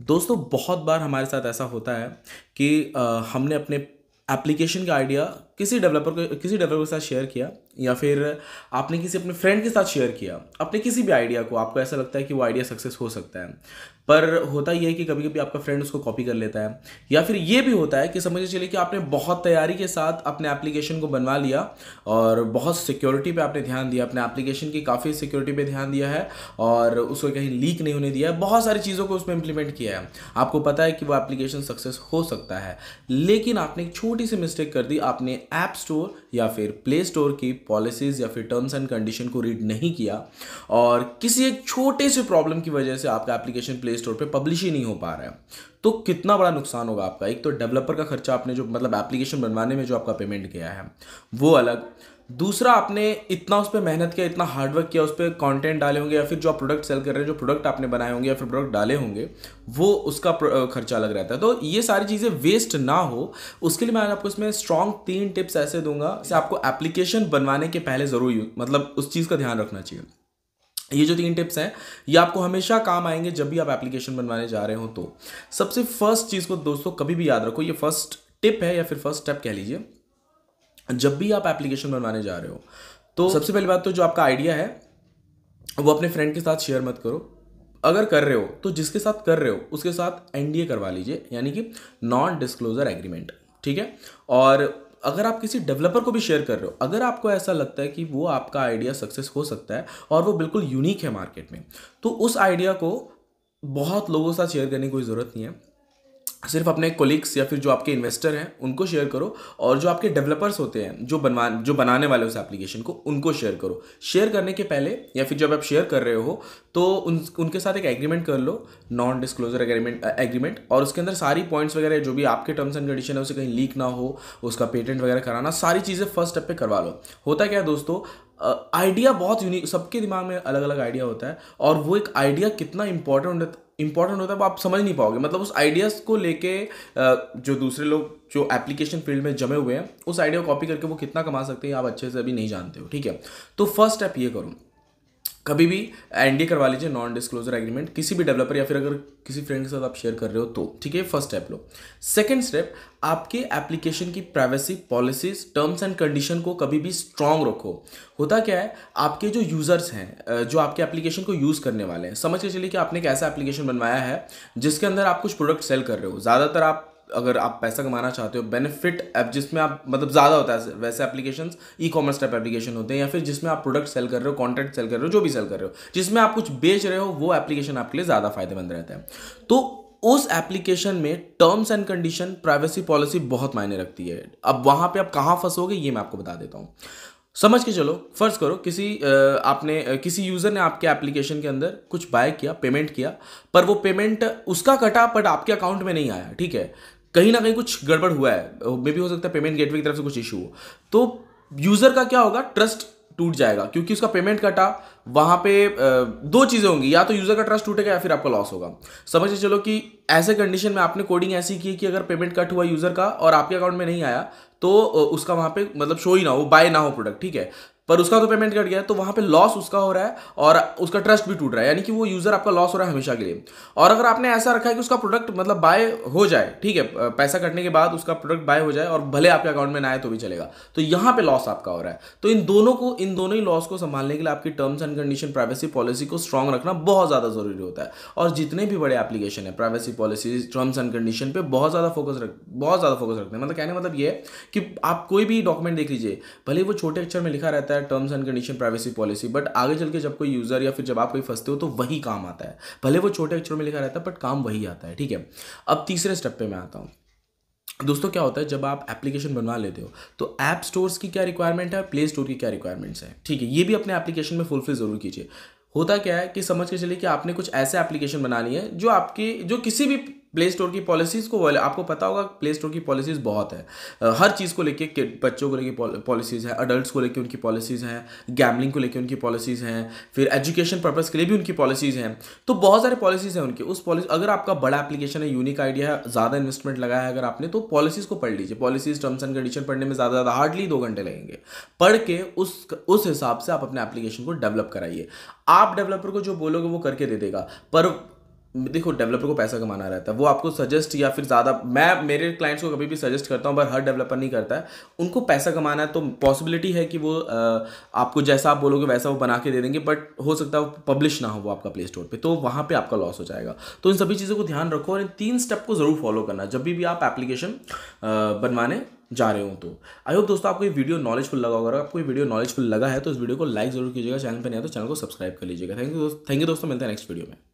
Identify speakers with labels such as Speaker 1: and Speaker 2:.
Speaker 1: दोस्तों बहुत बार हमारे साथ ऐसा होता है कि आ, हमने अपने एप्लीकेशन का आइडिया किसी डेवलपर को किसी डेवलपर के साथ शेयर किया या फिर आपने किसी अपने फ्रेंड के साथ शेयर किया अपने किसी भी आइडिया को आपको ऐसा लगता है कि वो आइडिया सक्सेस हो सकता है पर होता यह है कि कभी कभी आपका फ्रेंड उसको कॉपी कर लेता है या फिर ये भी होता है कि समझ चलिए कि आपने बहुत तैयारी के साथ अपने एप्लीकेशन को बनवा लिया और बहुत सिक्योरिटी पे आपने ध्यान दिया अपने एप्लीकेशन की काफ़ी सिक्योरिटी पे ध्यान दिया है और उसको कहीं लीक नहीं होने दिया है बहुत सारी चीज़ों को उसमें इंप्लीमेंट किया है आपको पता है कि वो एप्लीकेशन सक्सेस हो सकता है लेकिन आपने एक छोटी सी मिस्टेक कर दी आपने ऐप स्टोर या फिर प्ले स्टोर की पॉलिसीज़ या फिर टर्म्स एंड कंडीशन को रीड नहीं किया और किसी एक छोटे से प्रॉब्लम की वजह से आपका एप्लीकेशन प्ले स्टोर पर पब्लिश ही नहीं हो पा रहा है तो कितना बड़ा नुकसान होगा आपका एक तो डेवलपर का खर्चा आपने जो मतलब एप्लीकेशन बनवाने में जो आपका पेमेंट किया है वो अलग दूसरा आपने इतना उस पर मेहनत किया इतना हार्डवर्क किया उस पर कॉन्टेंट डाले होंगे या फिर जो आप प्रोडक्ट सेल कर रहे हैं जो प्रोडक्ट आपने बनाए होंगे या फिर प्रोडक्ट डाले होंगे वो उसका खर्चा लग रहता है तो ये सारी चीज़ें वेस्ट ना हो उसके लिए मैं आपको इसमें स्ट्रॉन्ग तीन टिप्स ऐसे दूंगा जैसे आपको एप्लीकेशन बनवाने के पहले ज़रूर मतलब उस चीज़ का ध्यान रखना चाहिए ये जो तीन टिप्स हैं ये आपको हमेशा काम आएंगे जब भी आप एप्लीकेशन बनवाने जा रहे हो तो सबसे फर्स्ट चीज़ को दोस्तों कभी भी याद रखो ये फर्स्ट टिप है या फिर फर्स्ट स्टेप कह लीजिए जब भी आप एप्लीकेशन बनवाने जा रहे हो तो, तो सबसे पहली बात तो जो आपका आइडिया है वो अपने फ्रेंड के साथ शेयर मत करो अगर कर रहे हो तो जिसके साथ कर रहे हो उसके साथ एनडीए करवा लीजिए यानी कि नॉन डिस्क्लोजर एग्रीमेंट ठीक है और अगर आप किसी डेवलपर को भी शेयर कर रहे हो अगर आपको ऐसा लगता है कि वो आपका आइडिया सक्सेस हो सकता है और वो बिल्कुल यूनिक है मार्केट में तो उस आइडिया को बहुत लोगों के साथ शेयर करने की कोई ज़रूरत नहीं है सिर्फ अपने कोलिग्स या फिर जो आपके इन्वेस्टर हैं उनको शेयर करो और जो आपके डेवलपर्स होते हैं जो बनवा जो बनाने वाले उस एप्लीकेशन को उनको शेयर करो शेयर करने के पहले या फिर जब आप शेयर कर रहे हो तो उन उनके साथ एक एग्रीमेंट कर लो नॉन डिस्क्लोजर एग्रीमेंट एग्रीमेंट और उसके अंदर सारी पॉइंट्स वगैरह जो भी आपके टर्म्स एंड कंडीशन है उसे कहीं लीक ना हो उसका पेटेंट वगैरह कराना सारी चीज़ें फर्स्ट स्टेप पर करवा लो होता क्या है दोस्तों आइडिया बहुत यूनिक सबके दिमाग में अलग अलग आइडिया होता है और वो एक आइडिया कितना इंपॉर्टेंट इंपॉर्टेंट होता है वो आप समझ नहीं पाओगे मतलब उस आइडियाज़ को लेके जो दूसरे लोग जो एप्लीकेशन फील्ड में जमे हुए हैं उस आइडिया को कॉपी करके वो कितना कमा सकते हैं आप अच्छे से अभी नहीं जानते हो ठीक है तो फर्स्ट स्टेप ये करो कभी भी एनडी करवा लीजिए नॉन डिस्क्लोजर एग्रीमेंट किसी भी डेवलपर या फिर अगर किसी फ्रेंड के साथ आप शेयर कर रहे हो तो ठीक है फर्स्ट स्टेप लो सेकंड स्टेप आपके एप्लीकेशन की privacy policies terms and condition को कभी भी स्ट्रांग रखो होता क्या है आपके जो यूज़र्स हैं जो आपके एप्लीकेशन को यूज़ करने वाले हैं समझ के चलिए कि आपने एक ऐसा एप्लीकेशन बनवाया है जिसके अंदर आप कुछ प्रोडक्ट सेल कर रहे हो ज़्यादातर आप अगर आप पैसा कमाना चाहते हो बेनिफिट ऐप जिसमें आप मतलब ज़्यादा होता है वैसे application e commerce type application होते हैं या फिर जिसमें आप प्रोडक्ट सेल कर रहे हो कॉन्टेंट सेल कर रहे हो जो भी सेल कर रहे हो जिसमें आप कुछ बेच रहे हो वो एप्लीकेशन आपके लिए ज़्यादा फायदेमंद रहता है तो उस एप्लीकेशन में terms and condition privacy policy बहुत मायने रखती है अब वहाँ पर आप कहाँ फंसोगे ये मैं आपको बता देता हूँ समझ के चलो फर्ज करो किसी आपने किसी यूज़र ने आपके एप्लीकेशन के अंदर कुछ बाय किया पेमेंट किया पर वो पेमेंट उसका कटा बट आपके अकाउंट में नहीं आया ठीक है कहीं ना कहीं कुछ गड़बड़ हुआ है मे भी हो सकता है पेमेंट गेटवे की तरफ से कुछ इशू हो तो यूज़र का क्या होगा ट्रस्ट टूट जाएगा क्योंकि उसका पेमेंट कटा वहां पे दो चीज़ें होंगी या तो यूज़र का ट्रस्ट टूटेगा या फिर आपका लॉस होगा समझिए चलो कि ऐसे कंडीशन में आपने कोडिंग ऐसी की कि अगर पेमेंट कट हुआ यूज़र का और आपके अकाउंट में नहीं आया तो उसका वहां पे मतलब शो ही ना हो बाय ना हो प्रोडक्ट ठीक है पर उसका तो पेमेंट कट गया तो वहां पे लॉस उसका हो रहा है और उसका ट्रस्ट भी टूट रहा है यानी कि वो यूज़र आपका लॉस हो रहा है हमेशा के लिए और अगर आपने ऐसा रखा है कि उसका प्रोडक्ट मतलब बाय हो जाए ठीक है पैसा कटने के बाद उसका प्रोडक्ट बाय हो जाए और भले आपके अकाउंट में ना आए तो भी चलेगा तो यहाँ पर लॉस आपका हो रहा है तो इन दोनों को इन दोनों ही लॉस को संभालने के लिए आपकी terms and condition privacy policy को स्ट्रॉन्ग रखना बहुत ज़्यादा ज़रूरी होता है और जितने भी बड़े एप्लीकेशन है privacy policy terms and condition पर बहुत ज़्यादा फोकस रख बहुत ज़्यादा फोकस रखते हैं मतलब कहने मतलब ये कि आप कोई भी डॉक्यूमेंट देख लीजिए भले वो छोटे अक्षर में लिखा रहता है आता है terms and condition privacy policy but आगे चल के जब कोई यूज़र या फिर जब आप कोई फंसते हो तो वही काम आता है भले वो छोटे अक्षरों में लिखा रहता है बट काम वही आता है ठीक है अब तीसरे स्टेप पर मैं आता हूँ दोस्तों क्या होता है जब आप एप्लीकेशन बनवा लेते हो तो ऐप स्टोर्स की क्या रिक्वायरमेंट है प्ले स्टोर की क्या रिक्वायरमेंट्स है ठीक है ये भी अपने एप्लीकेशन में फुलफिल ज़रूर कीजिए होता क्या है कि समझ के चलिए कि आपने कुछ ऐसे एप्लीकेशन बनानी है जो आपके जो किसी भी प्ले स्टोर की पॉलिसीज़ को आपको पता होगा प्ले स्टोर की पॉलिसीज़ बहुत है हर चीज़ को लेके बच्चों को लेके पॉलिसीज़ है अडल्ट को लेके उनकी पॉलिसीज़ हैं गैमलिंग को लेके उनकी पॉलिसीज़ हैं फिर एजुकेशन पर्पज़ के लिए भी उनकी पॉलिसीज़ हैं तो बहुत सारे पॉलिसीज़ हैं उनकी उस पॉलिसी अगर आपका बड़ा एप्लीकेशन है यूनिक आइडिया है ज़्यादा इन्वेस्टमेंट लगाया है अगर आपने तो पॉलिसीज़ को पढ़ लीजिए पॉलिसीज़ टर्म्स एंड कंडीशन पढ़ने में ज़्यादा ज़्यादा हार्डली दो घंटे लगेंगे पढ़ के उस उस हिसाब से आप अपने एप्लीकेशन को डेवलप कराइए आप डेवलपर को जो बोलोगे वो करके दे देगा पर देखो डेवलपर को पैसा कमाना रहता है वो आपको सजेस्ट या फिर ज़्यादा मैं मेरे क्लाइंट्स को कभी भी सजेस्ट करता हूँ पर हर डेवलपर नहीं करता है उनको पैसा कमाना है तो पॉसिबिलिटी है कि वो आपको जैसा आप बोलोगे वैसा वो बना के दे देंगे बट हो सकता है वो पब्लिश ना हो वो आपका प्ले स्टोर पर तो वहाँ पर आपका लॉस हो जाएगा तो इन सभी चीज़ों को ध्यान रखो और इन तीन स्टेप को ज़रूर फॉलो करना जब भी आप एप्लीकेशन बनवाने जा रहे हो तो आई होप दोस्तों आपको ये वीडियो नॉलेजफुल लगा होगा अगर आपको ये वीडियो नॉलेजफुल लगा है तो इस वीडियो को लाइक जरूर कीजिएगा चैनल पर नहीं तो चैनल को सब्सक्राइब कर लीजिएगा थैंक यू थैंक यू दोस्तों मिलते हैं नेक्स्ट वीडियो में